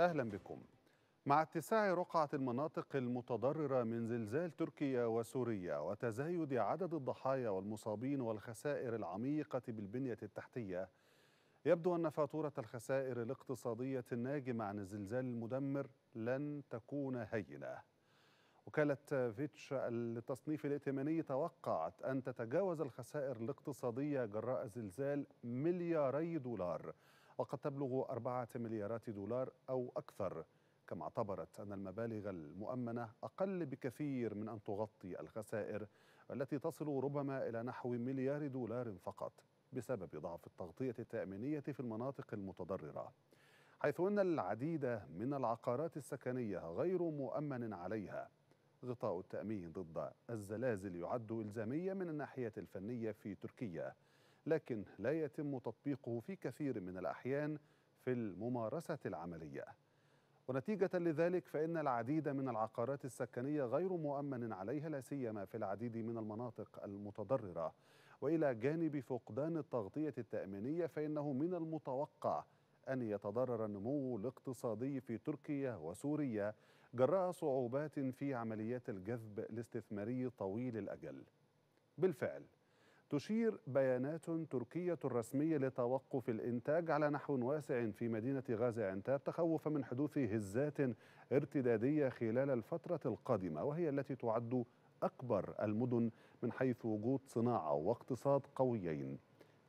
أهلا بكم مع اتساع رقعة المناطق المتضررة من زلزال تركيا وسوريا وتزايد عدد الضحايا والمصابين والخسائر العميقة بالبنية التحتية يبدو أن فاتورة الخسائر الاقتصادية الناجمة عن الزلزال المدمر لن تكون هينة وكالة فيتش للتصنيف الائتماني توقعت أن تتجاوز الخسائر الاقتصادية جراء زلزال ملياري دولار وقد تبلغ أربعة مليارات دولار أو أكثر كما اعتبرت أن المبالغ المؤمنة أقل بكثير من أن تغطي الخسائر التي تصل ربما إلى نحو مليار دولار فقط بسبب ضعف التغطية التأمينية في المناطق المتضررة حيث أن العديد من العقارات السكنية غير مؤمن عليها غطاء التأمين ضد الزلازل يعد إلزاميا من الناحية الفنية في تركيا لكن لا يتم تطبيقه في كثير من الأحيان في الممارسة العملية ونتيجة لذلك فإن العديد من العقارات السكنية غير مؤمن عليها لا سيما في العديد من المناطق المتضررة وإلى جانب فقدان التغطية التأمينية فإنه من المتوقع أن يتضرر النمو الاقتصادي في تركيا وسوريا جراء صعوبات في عمليات الجذب الاستثماري طويل الأجل بالفعل تشير بيانات تركية رسمية لتوقف الإنتاج على نحو واسع في مدينة غازي عنتاب تخوفا من حدوث هزات ارتدادية خلال الفترة القادمة وهي التي تعد أكبر المدن من حيث وجود صناعة واقتصاد قويين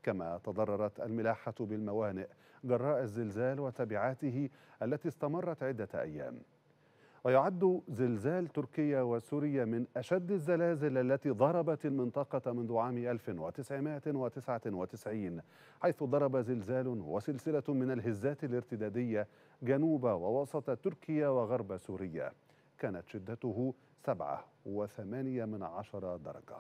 كما تضررت الملاحة بالموانئ جراء الزلزال وتبعاته التي استمرت عدة أيام ويعد زلزال تركيا وسوريا من أشد الزلازل التي ضربت المنطقة منذ عام 1999 حيث ضرب زلزال وسلسلة من الهزات الارتدادية جنوب ووسط تركيا وغرب سوريا كانت شدته 7.8 من عشر درجة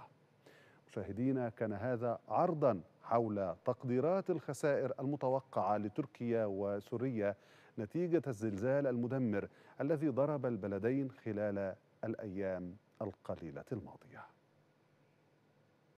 مشاهدينا كان هذا عرضا حول تقديرات الخسائر المتوقعة لتركيا وسوريا نتيجة الزلزال المدمر الذي ضرب البلدين خلال الأيام القليلة الماضية